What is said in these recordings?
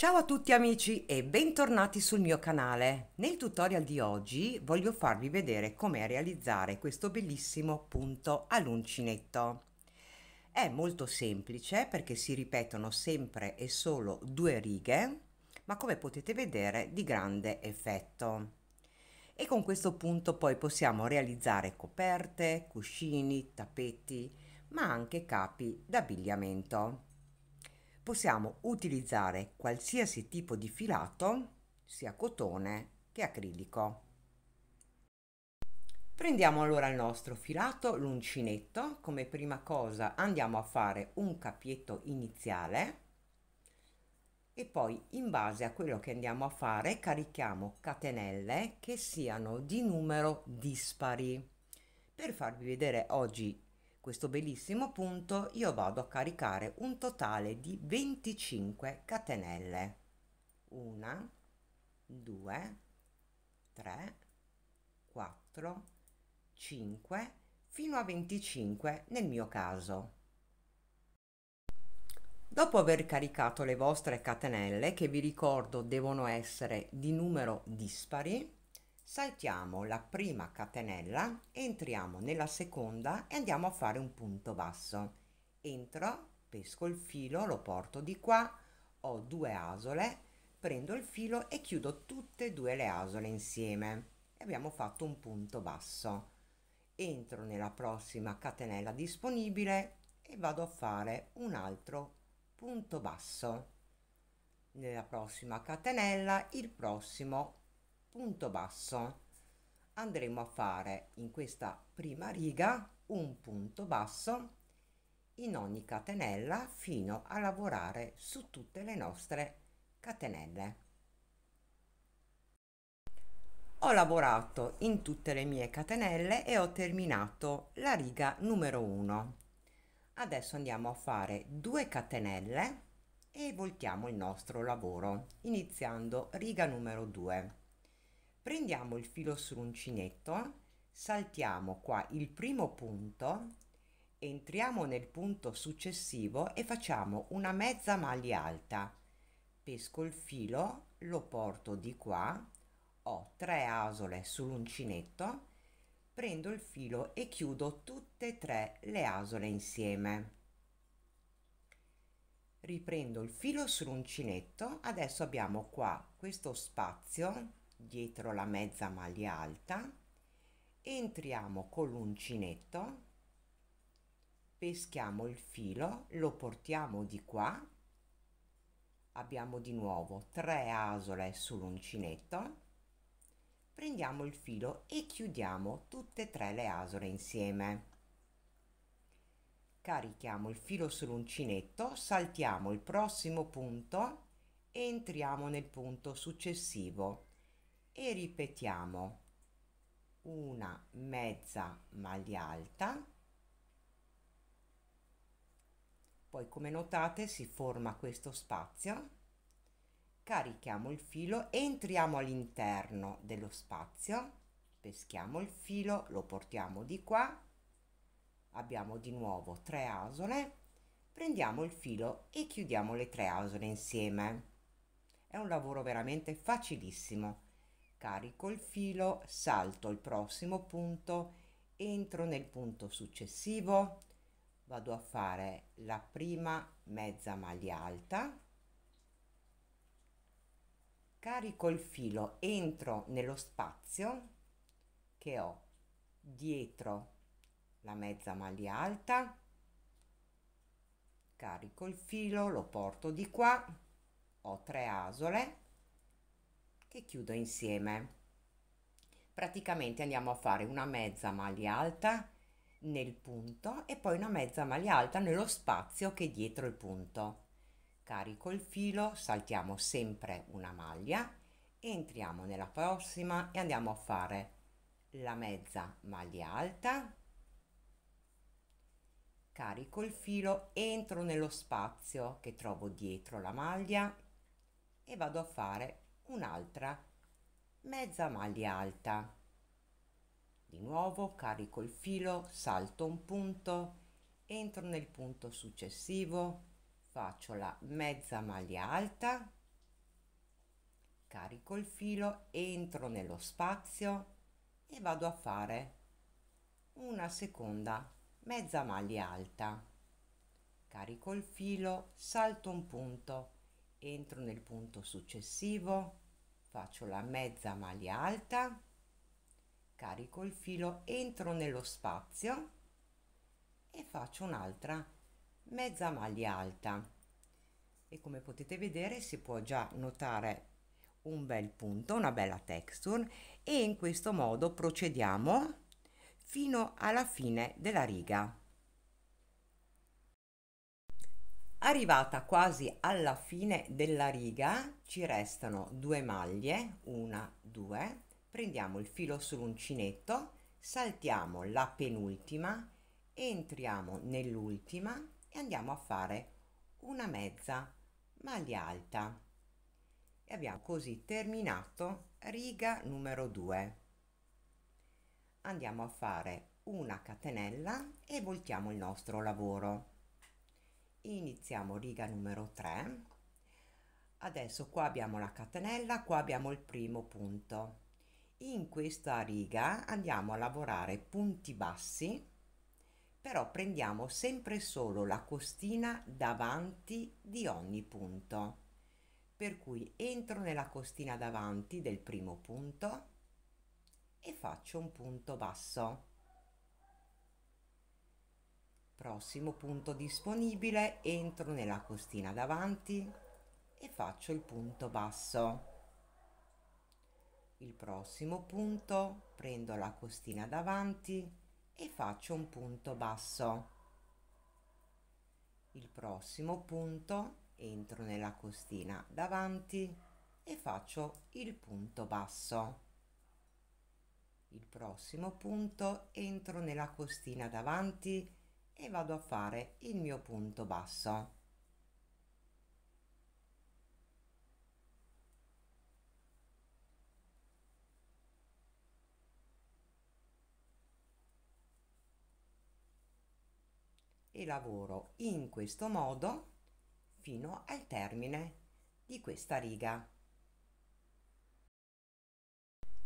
Ciao a tutti amici e bentornati sul mio canale. Nel tutorial di oggi voglio farvi vedere come realizzare questo bellissimo punto all'uncinetto. È molto semplice perché si ripetono sempre e solo due righe, ma come potete vedere di grande effetto. E con questo punto poi possiamo realizzare coperte, cuscini, tappeti, ma anche capi d'abbigliamento possiamo utilizzare qualsiasi tipo di filato, sia cotone che acrilico. Prendiamo allora il nostro filato, l'uncinetto, come prima cosa andiamo a fare un capietto iniziale e poi in base a quello che andiamo a fare carichiamo catenelle che siano di numero dispari. Per farvi vedere oggi questo bellissimo punto io vado a caricare un totale di 25 catenelle 1 2 3 4 5 fino a 25 nel mio caso Dopo aver caricato le vostre catenelle, che vi ricordo devono essere di numero dispari, saltiamo la prima catenella entriamo nella seconda e andiamo a fare un punto basso entro pesco il filo lo porto di qua ho due asole prendo il filo e chiudo tutte e due le asole insieme e abbiamo fatto un punto basso entro nella prossima catenella disponibile e vado a fare un altro punto basso nella prossima catenella il prossimo punto basso andremo a fare in questa prima riga un punto basso in ogni catenella fino a lavorare su tutte le nostre catenelle ho lavorato in tutte le mie catenelle e ho terminato la riga numero 1 adesso andiamo a fare 2 catenelle e voltiamo il nostro lavoro iniziando riga numero 2 prendiamo il filo sull'uncinetto saltiamo qua il primo punto entriamo nel punto successivo e facciamo una mezza maglia alta pesco il filo lo porto di qua ho tre asole sull'uncinetto prendo il filo e chiudo tutte e tre le asole insieme riprendo il filo sull'uncinetto adesso abbiamo qua questo spazio dietro la mezza maglia alta entriamo con l'uncinetto peschiamo il filo lo portiamo di qua abbiamo di nuovo tre asole sull'uncinetto prendiamo il filo e chiudiamo tutte e tre le asole insieme carichiamo il filo sull'uncinetto saltiamo il prossimo punto e entriamo nel punto successivo e ripetiamo una mezza maglia alta poi come notate si forma questo spazio carichiamo il filo entriamo all'interno dello spazio peschiamo il filo lo portiamo di qua abbiamo di nuovo tre asole prendiamo il filo e chiudiamo le tre asole insieme è un lavoro veramente facilissimo carico il filo, salto il prossimo punto, entro nel punto successivo, vado a fare la prima mezza maglia alta, carico il filo, entro nello spazio che ho dietro la mezza maglia alta, carico il filo, lo porto di qua, ho tre asole, che chiudo insieme praticamente andiamo a fare una mezza maglia alta nel punto e poi una mezza maglia alta nello spazio che è dietro il punto carico il filo saltiamo sempre una maglia entriamo nella prossima e andiamo a fare la mezza maglia alta carico il filo entro nello spazio che trovo dietro la maglia e vado a fare un'altra mezza maglia alta di nuovo carico il filo salto un punto entro nel punto successivo faccio la mezza maglia alta carico il filo entro nello spazio e vado a fare una seconda mezza maglia alta carico il filo salto un punto entro nel punto successivo faccio la mezza maglia alta carico il filo entro nello spazio e faccio un'altra mezza maglia alta e come potete vedere si può già notare un bel punto una bella texture e in questo modo procediamo fino alla fine della riga Arrivata quasi alla fine della riga ci restano due maglie, una, due, prendiamo il filo sull'uncinetto, saltiamo la penultima, entriamo nell'ultima e andiamo a fare una mezza maglia alta e abbiamo così terminato riga numero 2 andiamo a fare una catenella e voltiamo il nostro lavoro iniziamo riga numero 3 adesso qua abbiamo la catenella qua abbiamo il primo punto in questa riga andiamo a lavorare punti bassi però prendiamo sempre solo la costina davanti di ogni punto per cui entro nella costina davanti del primo punto e faccio un punto basso prossimo punto disponibile entro nella costina davanti e faccio il punto basso il prossimo punto prendo la costina davanti e faccio un punto basso il prossimo punto entro nella costina davanti e faccio il punto basso il prossimo punto entro nella costina davanti e vado a fare il mio punto basso e lavoro in questo modo fino al termine di questa riga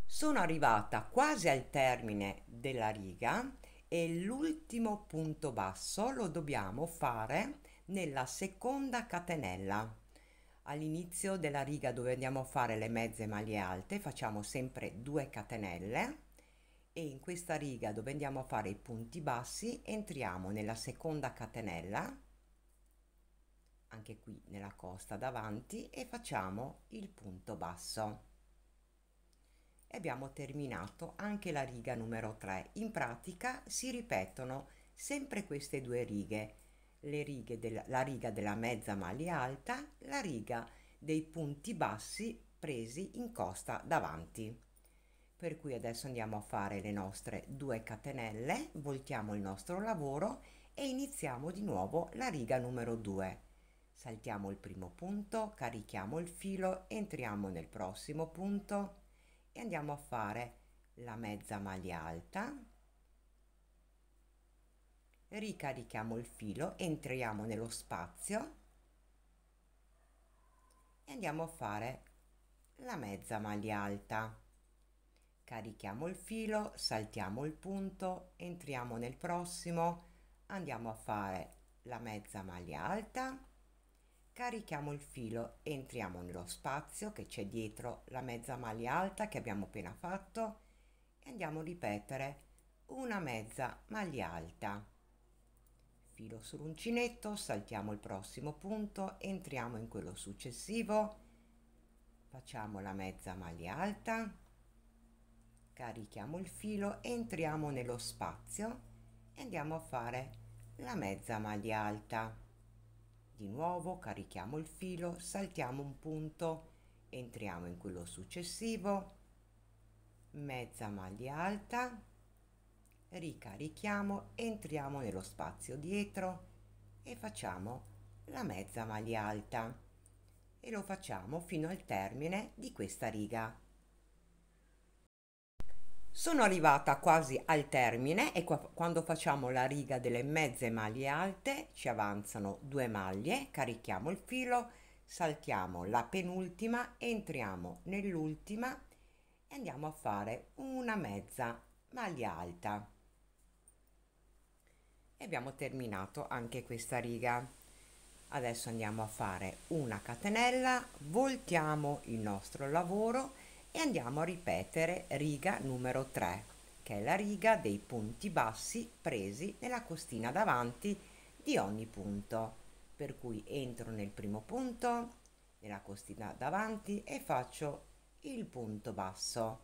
sono arrivata quasi al termine della riga e l'ultimo punto basso lo dobbiamo fare nella seconda catenella all'inizio della riga dove andiamo a fare le mezze maglie alte facciamo sempre 2 catenelle e in questa riga dove andiamo a fare i punti bassi entriamo nella seconda catenella anche qui nella costa davanti e facciamo il punto basso e abbiamo terminato anche la riga numero 3. In pratica si ripetono sempre queste due righe, della, la riga della mezza maglia alta, la riga dei punti bassi presi in costa davanti. Per cui adesso andiamo a fare le nostre due catenelle, voltiamo il nostro lavoro e iniziamo di nuovo la riga numero 2. Saltiamo il primo punto, carichiamo il filo, entriamo nel prossimo punto, e andiamo a fare la mezza maglia alta ricarichiamo il filo entriamo nello spazio e andiamo a fare la mezza maglia alta carichiamo il filo saltiamo il punto entriamo nel prossimo andiamo a fare la mezza maglia alta Carichiamo il filo entriamo nello spazio che c'è dietro la mezza maglia alta che abbiamo appena fatto e andiamo a ripetere una mezza maglia alta. Filo sull'uncinetto, saltiamo il prossimo punto, entriamo in quello successivo, facciamo la mezza maglia alta, carichiamo il filo, entriamo nello spazio e andiamo a fare la mezza maglia alta di nuovo carichiamo il filo, saltiamo un punto, entriamo in quello successivo, mezza maglia alta, ricarichiamo, entriamo nello spazio dietro e facciamo la mezza maglia alta e lo facciamo fino al termine di questa riga. Sono arrivata quasi al termine e qua, quando facciamo la riga delle mezze maglie alte ci avanzano due maglie, carichiamo il filo, saltiamo la penultima, entriamo nell'ultima e andiamo a fare una mezza maglia alta. E abbiamo terminato anche questa riga adesso andiamo a fare una catenella voltiamo il nostro lavoro e andiamo a ripetere riga numero 3 che è la riga dei punti bassi presi nella costina davanti di ogni punto per cui entro nel primo punto nella costina davanti e faccio il punto basso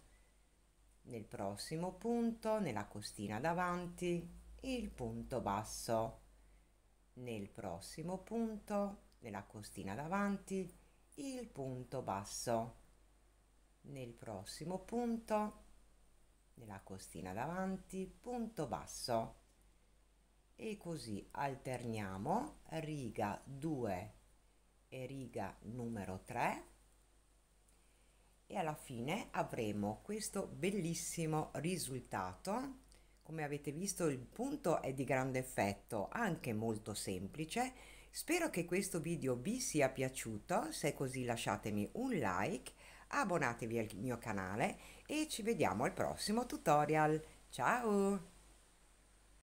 nel prossimo punto nella costina davanti il punto basso nel prossimo punto nella costina davanti il punto basso nel prossimo punto nella costina davanti punto basso e così alterniamo riga 2 e riga numero 3 e alla fine avremo questo bellissimo risultato come avete visto il punto è di grande effetto anche molto semplice spero che questo video vi sia piaciuto se è così lasciatemi un like abbonatevi al mio canale e ci vediamo al prossimo tutorial. Ciao!